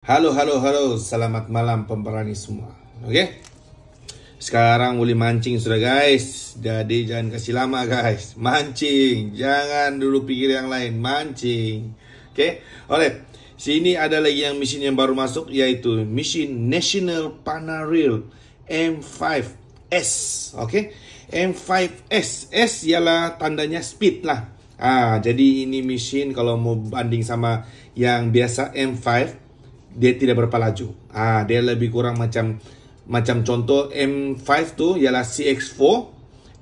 Halo, halo, halo, selamat malam pemberani semua. Oke, okay? sekarang boleh mancing sudah, guys. Jadi, jangan kasih lama, guys. Mancing, jangan dulu pikir yang lain. Mancing, oke. Okay? Oleh sini ada lagi yang mesin yang baru masuk, yaitu mesin National Panaril M5S. Oke, okay? M5S, S ialah tandanya speed lah. Ah, jadi ini mesin kalau mau banding sama yang biasa M5 dia tidak berapa laju, Ah, dia lebih kurang macam macam contoh M5 tu ialah CX4,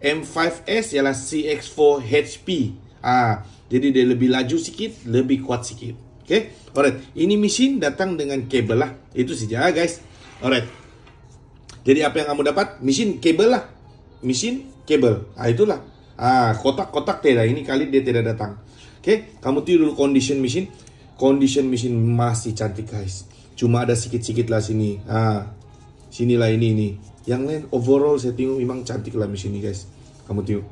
M5S ialah CX4HP. Ah, jadi dia lebih laju sikit, lebih kuat sikit. Okey. alright. Ini mesin datang dengan kabel lah. Itu saja guys. Alright. Jadi apa yang kamu dapat? Mesin kabel lah. Mesin kabel. Ah itulah. Ah kotak-kotak tidak. Ini kali dia tidak datang. Okey, kamu tiru dulu condition mesin. Condition mesin masih cantik guys. Cuma ada sedikit-sedikit lah sini. Ah, sinilah ini ini. Yang lain overall saya tengok memang cantik lah mesin ini guys. Kamu tengok.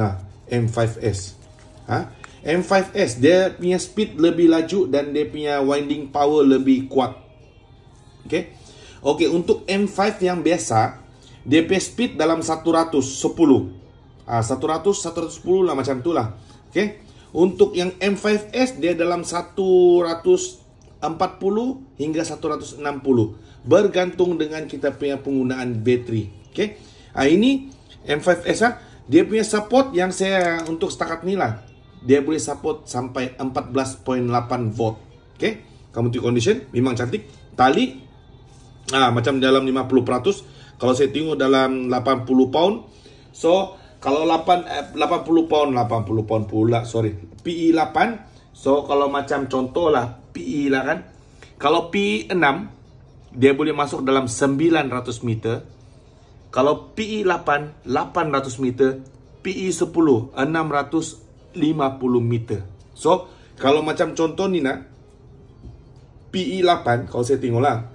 Nah, M5S. Ah, M5S dia punya speed lebih laju dan dia punya winding power lebih kuat. Oke. Okay? Oke, okay, untuk M5 yang biasa, dia punya speed dalam 110. Ah, 100, 110 lah macam itulah, Oke. Okay? Untuk yang M5S dia dalam 140 hingga 160 bergantung dengan kita punya penggunaan bateri. Oke. Okay? Nah, ini M5S ah, dia punya support yang saya untuk setakat nilai dia boleh support sampai 14.8 volt. Oke. Okay? Kamu condition memang cantik. Tali ah macam dalam 50%. Kalau saya tengok dalam 80 pound. So kalau 8 80 eh, pound 80 pound pula sorry PE 8 so kalau macam contoh lah PE lah kan kalau PE 6 dia boleh masuk dalam 900 meter kalau PE 8 800 meter PE 10 650 meter so kalau macam contoh ni nak PE 8 kalau saya tengok lah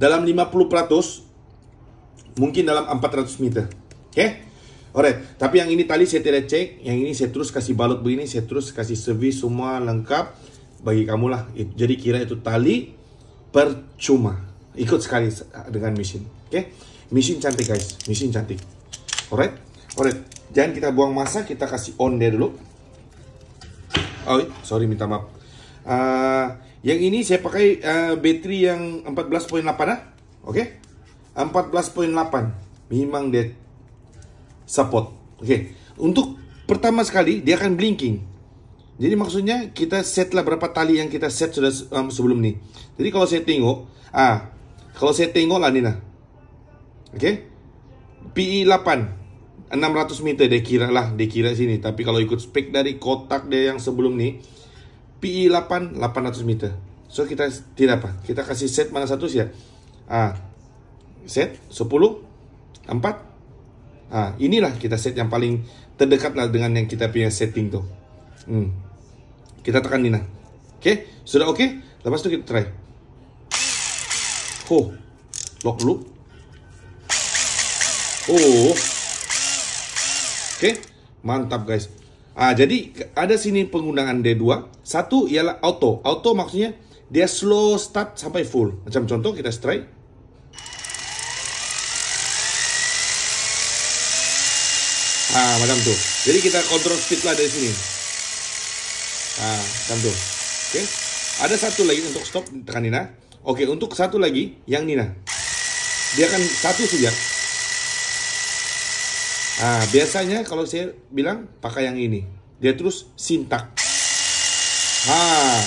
dalam 50% mungkin dalam 400 meter okay? Alright, tapi yang ini tali saya tidak cek, yang ini saya terus kasih balut begini, saya terus kasih servis semua lengkap bagi kamu lah. Jadi kira itu tali percuma. Ikut sekali dengan mesin, oke? Okay? Mesin cantik guys, mesin cantik. Alright, alright. Jangan kita buang masa, kita kasih on dia dulu. Oh, sorry minta maaf. Uh, yang ini saya pakai uh, bateri yang 14.8 ah. Oke. Okay? 14.8. Memang dia support. Oke, okay. untuk pertama sekali dia akan blinking. Jadi maksudnya kita set lah berapa tali yang kita set sudah um, sebelum ini. Jadi kalau saya tengok, ah, kalau saya tengok lah Nina, Oke. Okay? PI 8 600 meter dia kira lah, dia kira sini. Tapi kalau ikut spek dari kotak dia yang sebelum ini, PI 8 800 meter. So kita tidak apa, kita kasih set mana satu sih ya. Ah, set 10 4 ah inilah kita set yang paling terdekat lah dengan yang kita punya setting tuh. Hmm. Kita tekan ini. Oke, Okey, sudah oke? Lepas tu kita try. Oh, lock dulu. Oh. Oke, mantap guys. Ah, jadi ada sini penggunaan D2. Satu ialah auto. Auto maksudnya dia slow start sampai full. Macam contoh kita strike. ah macam tuh jadi kita kontrol speed lah dari sini ah macam tuh oke okay. ada satu lagi untuk stop tekan Nina oke okay, untuk satu lagi yang Nina dia kan satu saja ah biasanya kalau saya bilang pakai yang ini dia terus sintak ah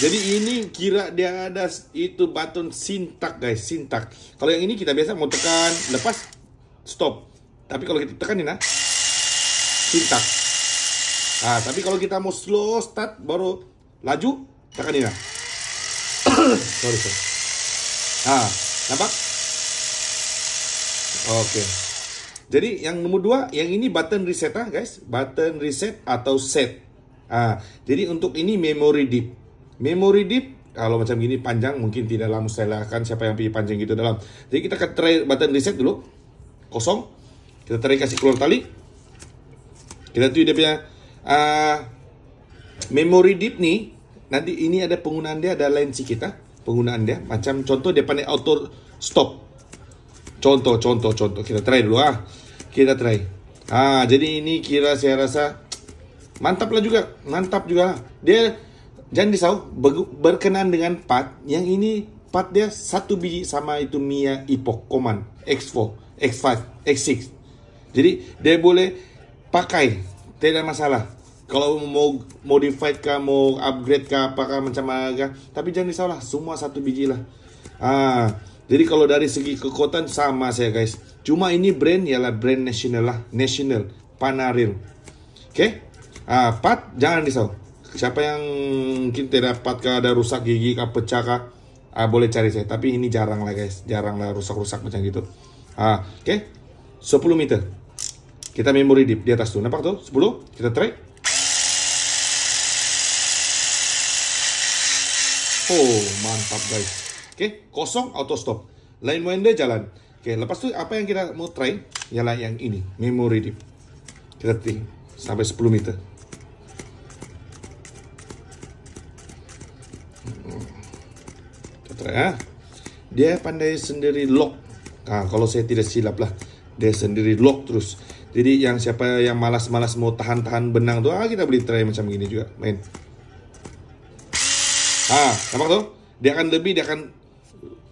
jadi ini kira dia ada itu button sintak guys, sintak. Kalau yang ini kita biasa mau tekan lepas stop. Tapi kalau kita tekan ini nah, pintas. Nah, tapi kalau kita mau slow start baru laju, tekan ini. Nah. sorry, sorry. Nah, nampak? Oke. Okay. Jadi yang nomor dua, yang ini button reset ah guys, button reset atau set. Ah, jadi untuk ini memory deep. Memory deep kalau macam gini panjang mungkin tidak lama saya akan siapa yang pilih panjang gitu dalam. Jadi kita akan try button reset dulu. Kosong. Kita try kasih keluar tali. Kita tuh dia punya uh, ah, memory deep nih. Nanti ini ada penggunaan dia ada lensi kita, penggunaan dia. Macam contoh dia pandai auto stop. Contoh, contoh, contoh. Kita try dulu ah. Kita try. Ah, jadi ini kira saya rasa mantap lah juga, mantap juga. Lah. Dia jangan disau berkenaan dengan part yang ini part dia satu biji sama itu Mia epoch Command X4, X5, X6. Jadi dia boleh pakai tidak masalah kalau mau modified kah mau upgrade kah apakah macam agak tapi jangan disalah semua satu biji lah ah jadi kalau dari segi kekuatan sama saya guys cuma ini brand ialah brand nasional lah national Panaril oke okay? ah pat jangan disalah siapa yang mungkin tidak dapat kah ada rusak gigi kah pecah kah ah, boleh cari saya tapi ini jarang lah guys jarang lah rusak-rusak macam gitu ah oke okay? 10 meter kita memori di, di atas tuh. Nampak tuh? 10. Kita try. Oh, mantap guys. Oke, kosong auto stop. Lain windnya jalan. Oke, lepas tuh apa yang kita mau try? nyala yang ini, memori dip. Kita try sampai 10 meter. Hmm. Kita try ya. Dia pandai sendiri lock. Nah, kalau saya tidak silap lah, dia sendiri lock terus. Jadi yang siapa yang malas-malas mau tahan-tahan benang tuh, ah kita beli tray macam gini juga, main. Ah, nampak tuh? Dia akan lebih, dia akan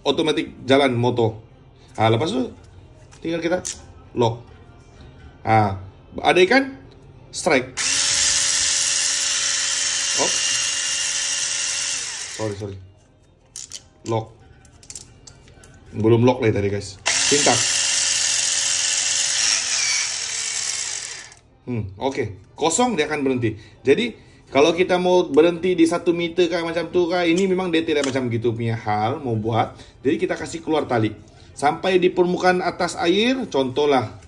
otomatis jalan moto. Ah, lepas tuh? tinggal kita lock. Ah, ada ikan strike. Oh. Sorry, sorry. Lock. Belum lock lagi tadi, guys. Pintar. Hmm, oke. Okay. Kosong dia akan berhenti. Jadi kalau kita mau berhenti di satu meter kayak macam tuh kayak ini memang dia tidak macam gitu punya hal mau buat. Jadi kita kasih keluar tali. Sampai di permukaan atas air, contohlah.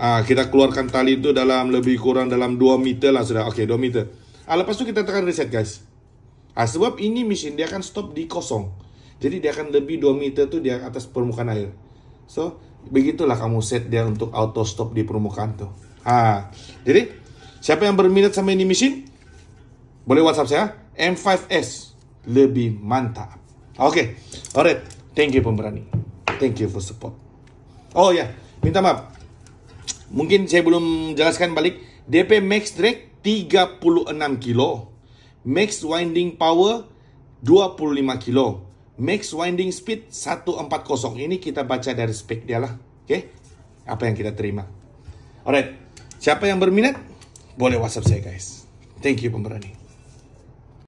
Ah, kita keluarkan tali itu dalam lebih kurang dalam 2 meter lah sudah. Oke, okay, 2 meter. Ah, lepas itu kita tekan reset, guys. Ah, sebab ini mesin dia akan stop di kosong. Jadi dia akan lebih 2 meter tuh di atas permukaan air. So, begitulah kamu set dia untuk auto stop di permukaan tuh. Ah, jadi siapa yang berminat sama ini mesin? Boleh WhatsApp saya M5S lebih mantap. Oke, okay. alright. Thank you pemberani. Thank you for support. Oh ya, yeah. minta maaf. Mungkin saya belum jelaskan balik. DP max drag 36 kilo. Max winding power 25 kilo Max winding speed 140 ini kita baca dari spek dia lah. Oke. Okay? Apa yang kita terima. Alright. Siapa yang berminat? Boleh WhatsApp saya guys. Thank you pemberani.